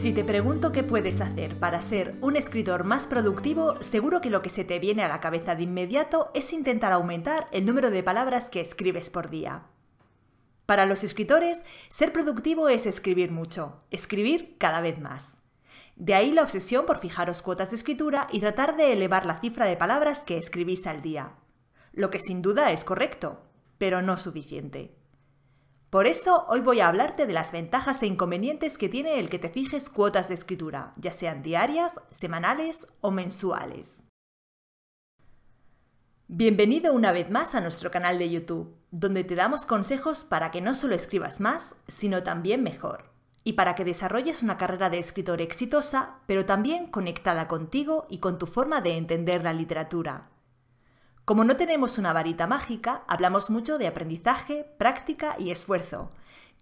Si te pregunto qué puedes hacer para ser un escritor más productivo, seguro que lo que se te viene a la cabeza de inmediato es intentar aumentar el número de palabras que escribes por día. Para los escritores, ser productivo es escribir mucho, escribir cada vez más. De ahí la obsesión por fijaros cuotas de escritura y tratar de elevar la cifra de palabras que escribís al día. Lo que sin duda es correcto, pero no suficiente. Por eso hoy voy a hablarte de las ventajas e inconvenientes que tiene el que te fijes cuotas de escritura, ya sean diarias, semanales o mensuales. Bienvenido una vez más a nuestro canal de YouTube, donde te damos consejos para que no solo escribas más, sino también mejor, y para que desarrolles una carrera de escritor exitosa, pero también conectada contigo y con tu forma de entender la literatura. Como no tenemos una varita mágica, hablamos mucho de aprendizaje, práctica y esfuerzo,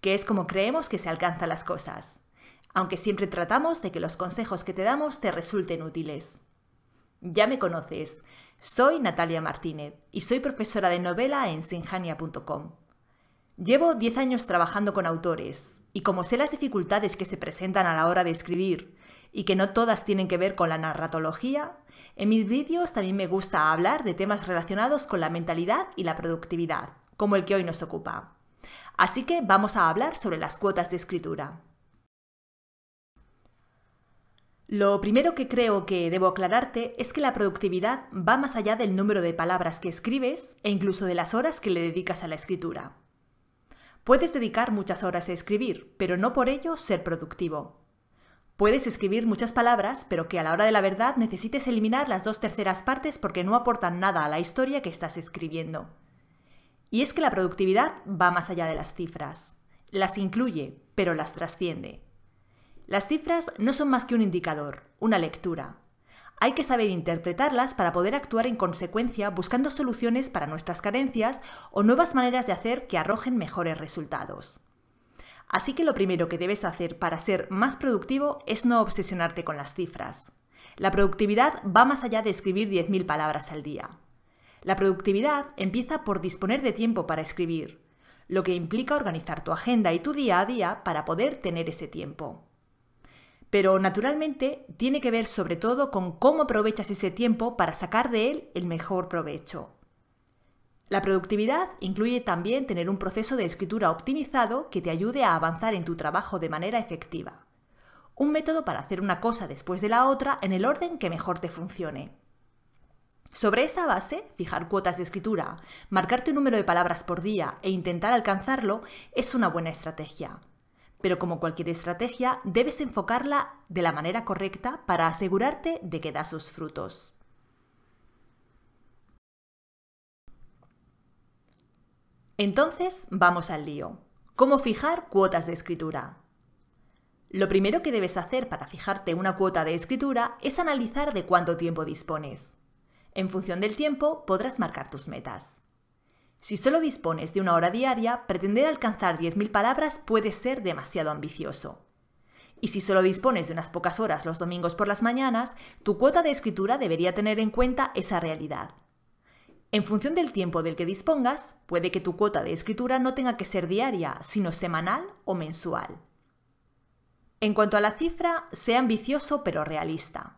que es como creemos que se alcanzan las cosas, aunque siempre tratamos de que los consejos que te damos te resulten útiles. Ya me conoces, soy Natalia Martínez y soy profesora de novela en sinjania.com. Llevo 10 años trabajando con autores y como sé las dificultades que se presentan a la hora de escribir y que no todas tienen que ver con la narratología, en mis vídeos también me gusta hablar de temas relacionados con la mentalidad y la productividad, como el que hoy nos ocupa. Así que vamos a hablar sobre las cuotas de escritura. Lo primero que creo que debo aclararte es que la productividad va más allá del número de palabras que escribes e incluso de las horas que le dedicas a la escritura. Puedes dedicar muchas horas a escribir, pero no por ello ser productivo. Puedes escribir muchas palabras, pero que a la hora de la verdad necesites eliminar las dos terceras partes porque no aportan nada a la historia que estás escribiendo. Y es que la productividad va más allá de las cifras. Las incluye, pero las trasciende. Las cifras no son más que un indicador, una lectura. Hay que saber interpretarlas para poder actuar en consecuencia buscando soluciones para nuestras carencias o nuevas maneras de hacer que arrojen mejores resultados. Así que lo primero que debes hacer para ser más productivo es no obsesionarte con las cifras. La productividad va más allá de escribir 10.000 palabras al día. La productividad empieza por disponer de tiempo para escribir, lo que implica organizar tu agenda y tu día a día para poder tener ese tiempo. Pero naturalmente tiene que ver sobre todo con cómo aprovechas ese tiempo para sacar de él el mejor provecho. La productividad incluye también tener un proceso de escritura optimizado que te ayude a avanzar en tu trabajo de manera efectiva. Un método para hacer una cosa después de la otra en el orden que mejor te funcione. Sobre esa base, fijar cuotas de escritura, marcar tu número de palabras por día e intentar alcanzarlo es una buena estrategia. Pero como cualquier estrategia, debes enfocarla de la manera correcta para asegurarte de que da sus frutos. Entonces, vamos al lío. ¿Cómo fijar cuotas de escritura? Lo primero que debes hacer para fijarte una cuota de escritura es analizar de cuánto tiempo dispones. En función del tiempo podrás marcar tus metas. Si solo dispones de una hora diaria, pretender alcanzar 10.000 palabras puede ser demasiado ambicioso. Y si solo dispones de unas pocas horas los domingos por las mañanas, tu cuota de escritura debería tener en cuenta esa realidad. En función del tiempo del que dispongas, puede que tu cuota de escritura no tenga que ser diaria, sino semanal o mensual. En cuanto a la cifra, sea ambicioso pero realista.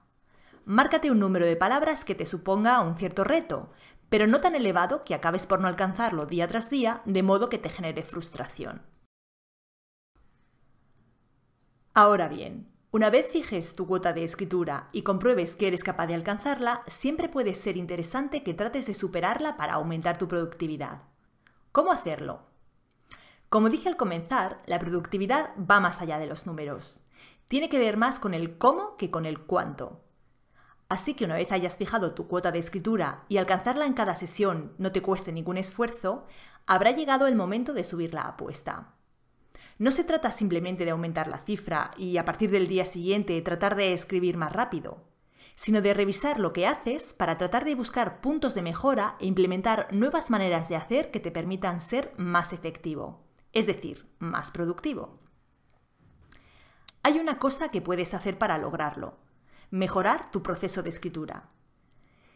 Márcate un número de palabras que te suponga un cierto reto, pero no tan elevado que acabes por no alcanzarlo día tras día, de modo que te genere frustración. Ahora bien, una vez fijes tu cuota de escritura y compruebes que eres capaz de alcanzarla, siempre puede ser interesante que trates de superarla para aumentar tu productividad. ¿Cómo hacerlo? Como dije al comenzar, la productividad va más allá de los números. Tiene que ver más con el cómo que con el cuánto. Así que una vez hayas fijado tu cuota de escritura y alcanzarla en cada sesión no te cueste ningún esfuerzo, habrá llegado el momento de subir la apuesta. No se trata simplemente de aumentar la cifra y a partir del día siguiente tratar de escribir más rápido, sino de revisar lo que haces para tratar de buscar puntos de mejora e implementar nuevas maneras de hacer que te permitan ser más efectivo, es decir, más productivo. Hay una cosa que puedes hacer para lograrlo, mejorar tu proceso de escritura.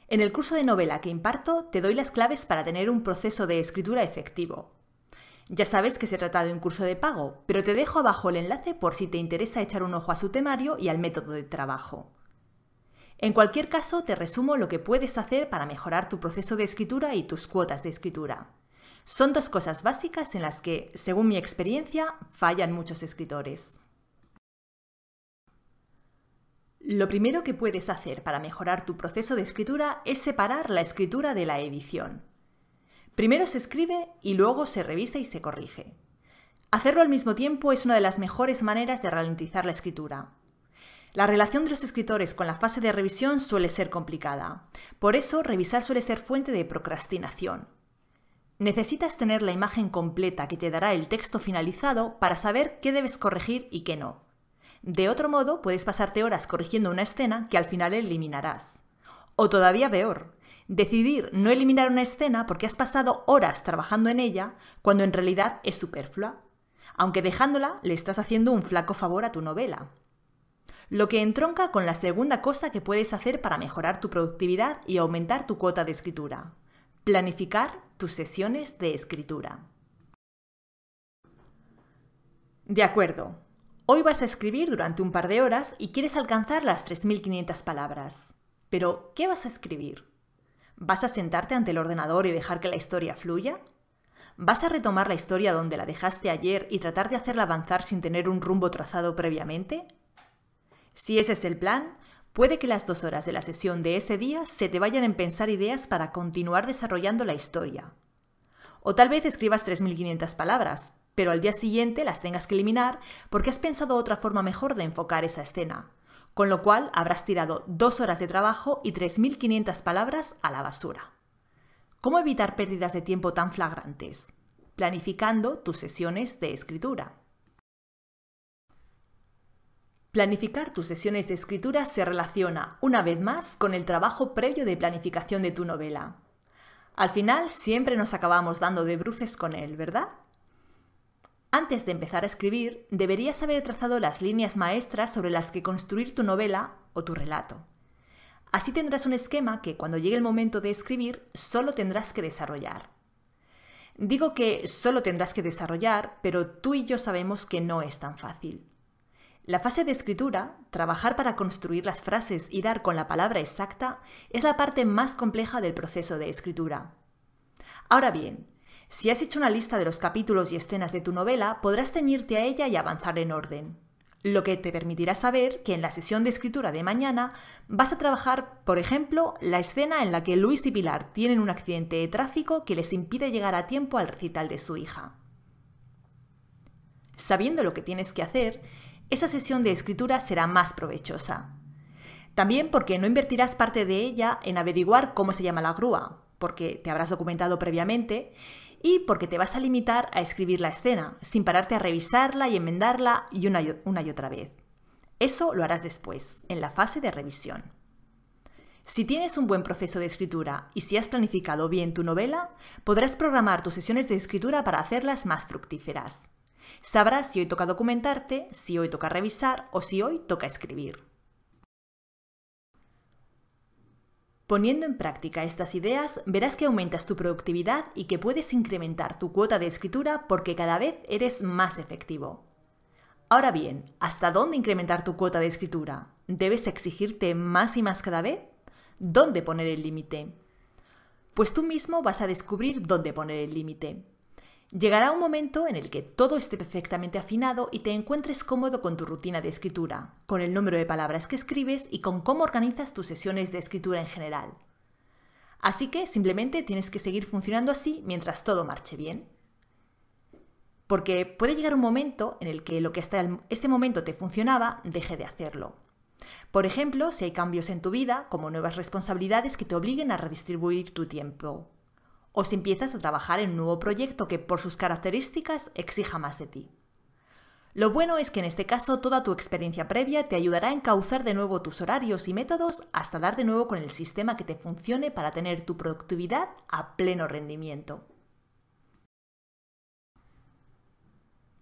En el curso de novela que imparto te doy las claves para tener un proceso de escritura efectivo. Ya sabes que se trata de un curso de pago, pero te dejo abajo el enlace por si te interesa echar un ojo a su temario y al método de trabajo. En cualquier caso, te resumo lo que puedes hacer para mejorar tu proceso de escritura y tus cuotas de escritura. Son dos cosas básicas en las que, según mi experiencia, fallan muchos escritores. Lo primero que puedes hacer para mejorar tu proceso de escritura es separar la escritura de la edición. Primero se escribe y luego se revisa y se corrige. Hacerlo al mismo tiempo es una de las mejores maneras de ralentizar la escritura. La relación de los escritores con la fase de revisión suele ser complicada. Por eso, revisar suele ser fuente de procrastinación. Necesitas tener la imagen completa que te dará el texto finalizado para saber qué debes corregir y qué no. De otro modo, puedes pasarte horas corrigiendo una escena que al final eliminarás. O todavía peor, Decidir no eliminar una escena porque has pasado horas trabajando en ella cuando en realidad es superflua, aunque dejándola le estás haciendo un flaco favor a tu novela. Lo que entronca con la segunda cosa que puedes hacer para mejorar tu productividad y aumentar tu cuota de escritura. Planificar tus sesiones de escritura. De acuerdo, hoy vas a escribir durante un par de horas y quieres alcanzar las 3.500 palabras. Pero, ¿qué vas a escribir? ¿Vas a sentarte ante el ordenador y dejar que la historia fluya? ¿Vas a retomar la historia donde la dejaste ayer y tratar de hacerla avanzar sin tener un rumbo trazado previamente? Si ese es el plan, puede que las dos horas de la sesión de ese día se te vayan en pensar ideas para continuar desarrollando la historia. O tal vez escribas 3.500 palabras, pero al día siguiente las tengas que eliminar porque has pensado otra forma mejor de enfocar esa escena, con lo cual habrás tirado dos horas de trabajo y 3.500 palabras a la basura. ¿Cómo evitar pérdidas de tiempo tan flagrantes? Planificando tus sesiones de escritura. Planificar tus sesiones de escritura se relaciona, una vez más, con el trabajo previo de planificación de tu novela. Al final siempre nos acabamos dando de bruces con él, ¿verdad? Antes de empezar a escribir, deberías haber trazado las líneas maestras sobre las que construir tu novela o tu relato. Así tendrás un esquema que cuando llegue el momento de escribir solo tendrás que desarrollar. Digo que solo tendrás que desarrollar, pero tú y yo sabemos que no es tan fácil. La fase de escritura, trabajar para construir las frases y dar con la palabra exacta, es la parte más compleja del proceso de escritura. Ahora bien, si has hecho una lista de los capítulos y escenas de tu novela, podrás ceñirte a ella y avanzar en orden, lo que te permitirá saber que en la sesión de escritura de mañana vas a trabajar, por ejemplo, la escena en la que Luis y Pilar tienen un accidente de tráfico que les impide llegar a tiempo al recital de su hija. Sabiendo lo que tienes que hacer, esa sesión de escritura será más provechosa. También porque no invertirás parte de ella en averiguar cómo se llama la grúa, porque te habrás documentado previamente, y porque te vas a limitar a escribir la escena, sin pararte a revisarla y enmendarla y una y otra vez. Eso lo harás después, en la fase de revisión. Si tienes un buen proceso de escritura y si has planificado bien tu novela, podrás programar tus sesiones de escritura para hacerlas más fructíferas. Sabrás si hoy toca documentarte, si hoy toca revisar o si hoy toca escribir. Poniendo en práctica estas ideas, verás que aumentas tu productividad y que puedes incrementar tu cuota de escritura porque cada vez eres más efectivo. Ahora bien, ¿hasta dónde incrementar tu cuota de escritura? ¿Debes exigirte más y más cada vez? ¿Dónde poner el límite? Pues tú mismo vas a descubrir dónde poner el límite. Llegará un momento en el que todo esté perfectamente afinado y te encuentres cómodo con tu rutina de escritura, con el número de palabras que escribes y con cómo organizas tus sesiones de escritura en general. Así que simplemente tienes que seguir funcionando así mientras todo marche bien. Porque puede llegar un momento en el que lo que hasta este momento te funcionaba deje de hacerlo. Por ejemplo, si hay cambios en tu vida, como nuevas responsabilidades que te obliguen a redistribuir tu tiempo, o si empiezas a trabajar en un nuevo proyecto que por sus características exija más de ti. Lo bueno es que en este caso toda tu experiencia previa te ayudará a encauzar de nuevo tus horarios y métodos hasta dar de nuevo con el sistema que te funcione para tener tu productividad a pleno rendimiento.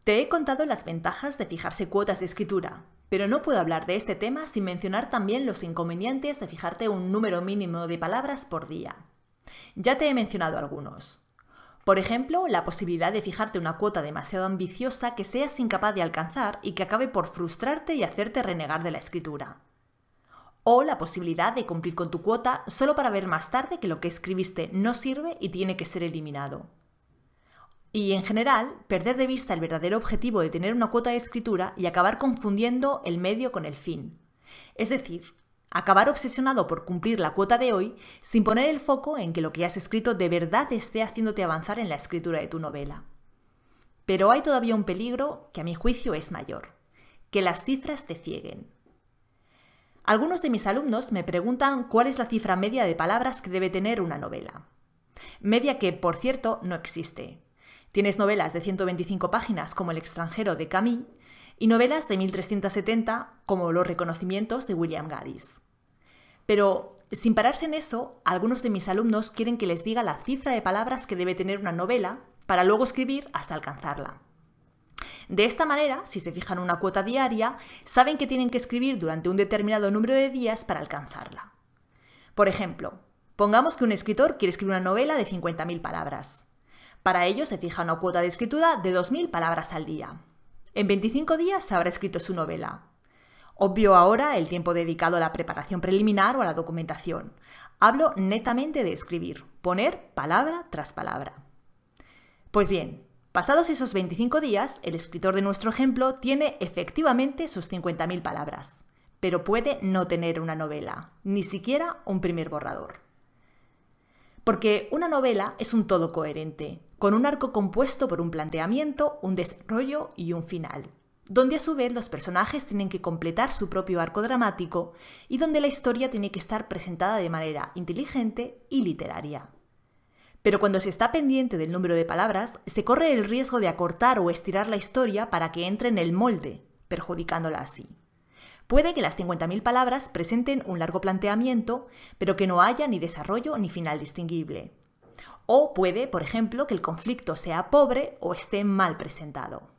Te he contado las ventajas de fijarse cuotas de escritura, pero no puedo hablar de este tema sin mencionar también los inconvenientes de fijarte un número mínimo de palabras por día. Ya te he mencionado algunos. Por ejemplo, la posibilidad de fijarte una cuota demasiado ambiciosa que seas incapaz de alcanzar y que acabe por frustrarte y hacerte renegar de la escritura. O la posibilidad de cumplir con tu cuota solo para ver más tarde que lo que escribiste no sirve y tiene que ser eliminado. Y en general, perder de vista el verdadero objetivo de tener una cuota de escritura y acabar confundiendo el medio con el fin. Es decir, acabar obsesionado por cumplir la cuota de hoy sin poner el foco en que lo que has escrito de verdad esté haciéndote avanzar en la escritura de tu novela. Pero hay todavía un peligro que a mi juicio es mayor, que las cifras te cieguen. Algunos de mis alumnos me preguntan cuál es la cifra media de palabras que debe tener una novela. Media que, por cierto, no existe. Tienes novelas de 125 páginas como El extranjero de Camille y novelas de 1370 como Los reconocimientos de William Gaddis. Pero sin pararse en eso, algunos de mis alumnos quieren que les diga la cifra de palabras que debe tener una novela para luego escribir hasta alcanzarla. De esta manera, si se fijan una cuota diaria, saben que tienen que escribir durante un determinado número de días para alcanzarla. Por ejemplo, pongamos que un escritor quiere escribir una novela de 50.000 palabras. Para ello se fija una cuota de escritura de 2.000 palabras al día. En 25 días habrá escrito su novela. Obvio ahora el tiempo dedicado a la preparación preliminar o a la documentación. Hablo netamente de escribir, poner palabra tras palabra. Pues bien, pasados esos 25 días, el escritor de nuestro ejemplo tiene efectivamente sus 50.000 palabras, pero puede no tener una novela, ni siquiera un primer borrador. Porque una novela es un todo coherente, con un arco compuesto por un planteamiento, un desarrollo y un final, donde a su vez los personajes tienen que completar su propio arco dramático y donde la historia tiene que estar presentada de manera inteligente y literaria. Pero cuando se está pendiente del número de palabras, se corre el riesgo de acortar o estirar la historia para que entre en el molde, perjudicándola así. Puede que las 50.000 palabras presenten un largo planteamiento, pero que no haya ni desarrollo ni final distinguible. O puede, por ejemplo, que el conflicto sea pobre o esté mal presentado.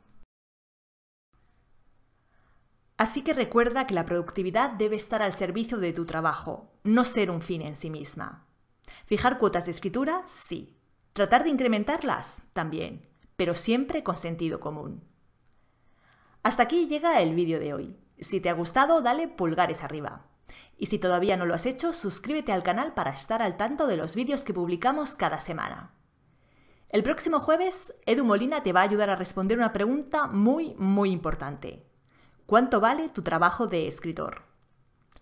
Así que recuerda que la productividad debe estar al servicio de tu trabajo, no ser un fin en sí misma. Fijar cuotas de escritura, sí. Tratar de incrementarlas, también, pero siempre con sentido común. Hasta aquí llega el vídeo de hoy. Si te ha gustado, dale pulgares arriba. Y si todavía no lo has hecho, suscríbete al canal para estar al tanto de los vídeos que publicamos cada semana. El próximo jueves, Edu Molina te va a ayudar a responder una pregunta muy, muy importante. ¿Cuánto vale tu trabajo de escritor?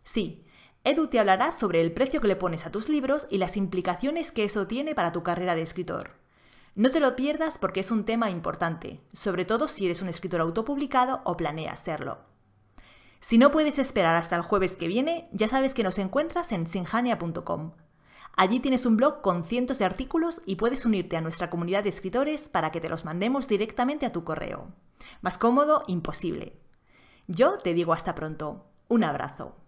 Sí, Edu te hablará sobre el precio que le pones a tus libros y las implicaciones que eso tiene para tu carrera de escritor. No te lo pierdas porque es un tema importante, sobre todo si eres un escritor autopublicado o planeas serlo. Si no puedes esperar hasta el jueves que viene, ya sabes que nos encuentras en sinjania.com. Allí tienes un blog con cientos de artículos y puedes unirte a nuestra comunidad de escritores para que te los mandemos directamente a tu correo. Más cómodo, imposible. Yo te digo hasta pronto. Un abrazo.